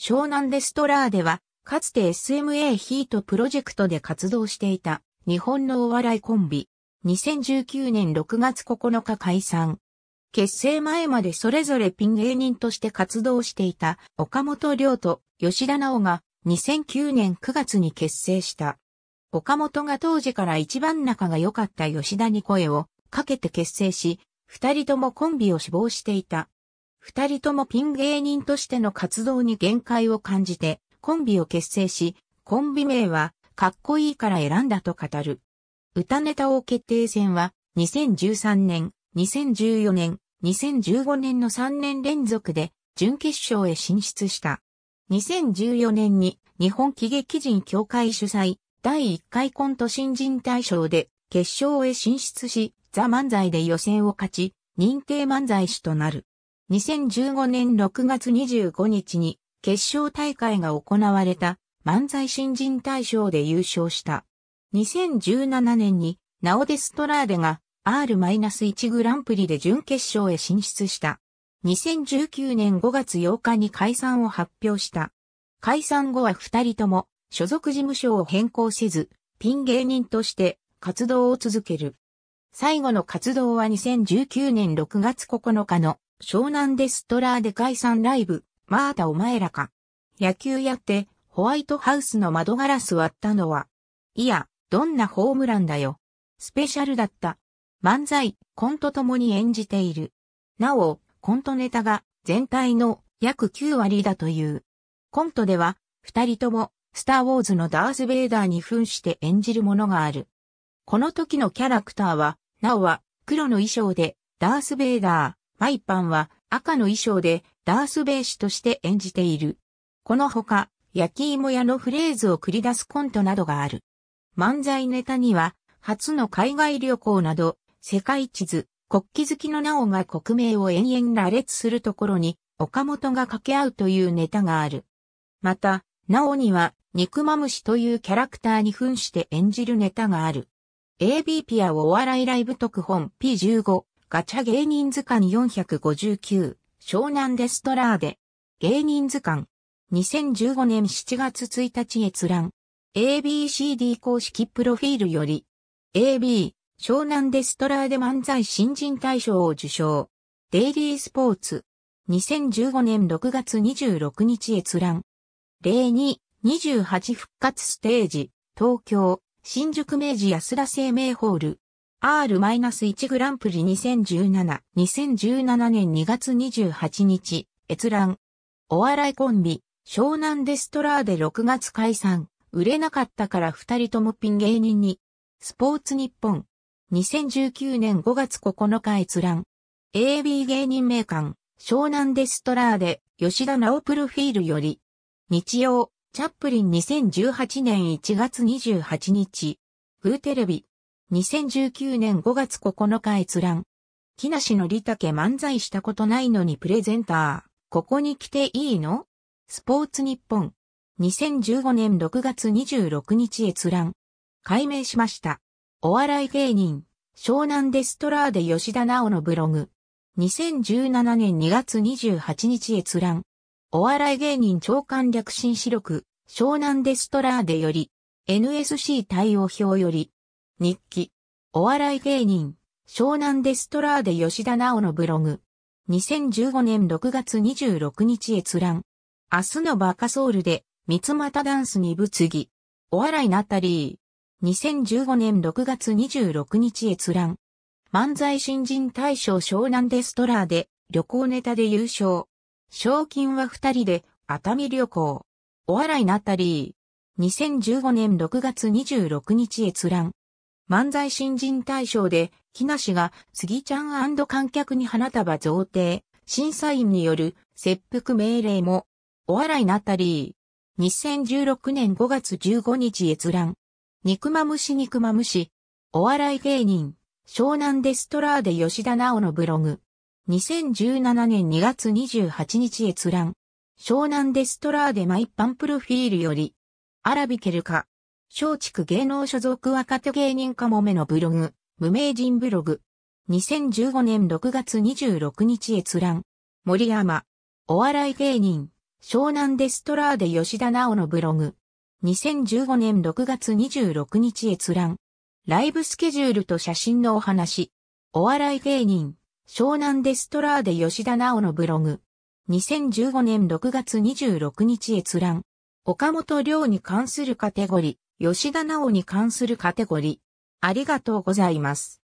湘南デストラーでは、かつて SMA ヒートプロジェクトで活動していた日本のお笑いコンビ。2019年6月9日解散。結成前までそれぞれピン芸人として活動していた岡本亮と吉田直が2009年9月に結成した。岡本が当時から一番仲が良かった吉田に声をかけて結成し、二人ともコンビを志望していた。二人ともピン芸人としての活動に限界を感じて、コンビを結成し、コンビ名は、かっこいいから選んだと語る。歌ネタ王決定戦は、2013年、2014年、2015年の3年連続で、準決勝へ進出した。2014年に、日本喜劇人協会主催、第1回コント新人大賞で、決勝へ進出し、ザ・漫才で予選を勝ち、認定漫才師となる。2015年6月25日に決勝大会が行われた漫才新人大賞で優勝した。2017年にナオデストラーデが R-1 グランプリで準決勝へ進出した。2019年5月8日に解散を発表した。解散後は二人とも所属事務所を変更せず、ピン芸人として活動を続ける。最後の活動は2019年6月9日の湘南デストラーで解散ライブ、まーたお前らか。野球やって、ホワイトハウスの窓ガラス割ったのは、いや、どんなホームランだよ。スペシャルだった。漫才、コントともに演じている。なお、コントネタが全体の約9割だという。コントでは、二人とも、スターウォーズのダース・ベイダーに扮して演じるものがある。この時のキャラクターは、なおは、黒の衣装で、ダース・ベイダー。マイパンは赤の衣装でダース・ベイシとして演じている。このほか、焼き芋屋のフレーズを繰り出すコントなどがある。漫才ネタには、初の海外旅行など、世界地図、国旗好きのなおが国名を延々羅列するところに、岡本が掛け合うというネタがある。また、なおには、肉まむしというキャラクターに扮して演じるネタがある。AB ピアお笑いライブ特本 P15 ガチャ芸人図鑑459、湘南デストラーデ。芸人図鑑。2015年7月1日閲覧。ABCD 公式プロフィールより。AB、湘南デストラーデ漫才新人大賞を受賞。デイリースポーツ。2015年6月26日閲覧。02、28復活ステージ、東京、新宿明治安田生命ホール。R-1 グランプリ2017、2017年2月28日、閲覧。お笑いコンビ、湘南デストラーで6月解散、売れなかったから二人ともピン芸人に。スポーツ日本。2019年5月9日閲覧。AB 芸人名鑑、湘南デストラーで、吉田直プロフィールより。日曜、チャップリン2018年1月28日。グーテレビ。2019年5月9日閲覧。木梨のりたけ漫才したことないのにプレゼンター。ここに来ていいのスポーツ日本。2015年6月26日閲覧。解明しました。お笑い芸人、湘南デストラーデ吉田直のブログ。2017年2月28日閲覧。お笑い芸人長官略新視録、湘南デストラーデより、NSC 対応表より、日記。お笑い芸人、湘南デストラーデ吉田直のブログ。2015年6月26日閲覧。明日のバカソウルで、三つ股ダンスに物議。お笑いナタリー。2015年6月26日閲覧。漫才新人大賞湘南デストラーデ、旅行ネタで優勝。賞金は二人で、熱海旅行。お笑いナタリー。2015年6月26日閲覧。漫才新人大賞で、木梨が杉ちゃん観客に花束贈呈、審査員による切腹命令も、お笑いなったりー、2016年5月15日閲覧、肉まむし肉まむし、お笑い芸人、湘南デストラーデ吉田直のブログ、2017年2月28日閲覧、湘南デストラーデマパ般プロフィールより、アラビケルカ。松竹芸能所属若手芸人かもめのブログ、無名人ブログ。2015年6月26日閲覧。森山。お笑い芸人、湘南デストラーデ吉田直のブログ。2015年6月26日閲覧。ライブスケジュールと写真のお話。お笑い芸人、湘南デストラーデ吉田直のブログ。2015年6月26日閲覧。岡本亮に関するカテゴリー。吉田直に関するカテゴリー。ありがとうございます。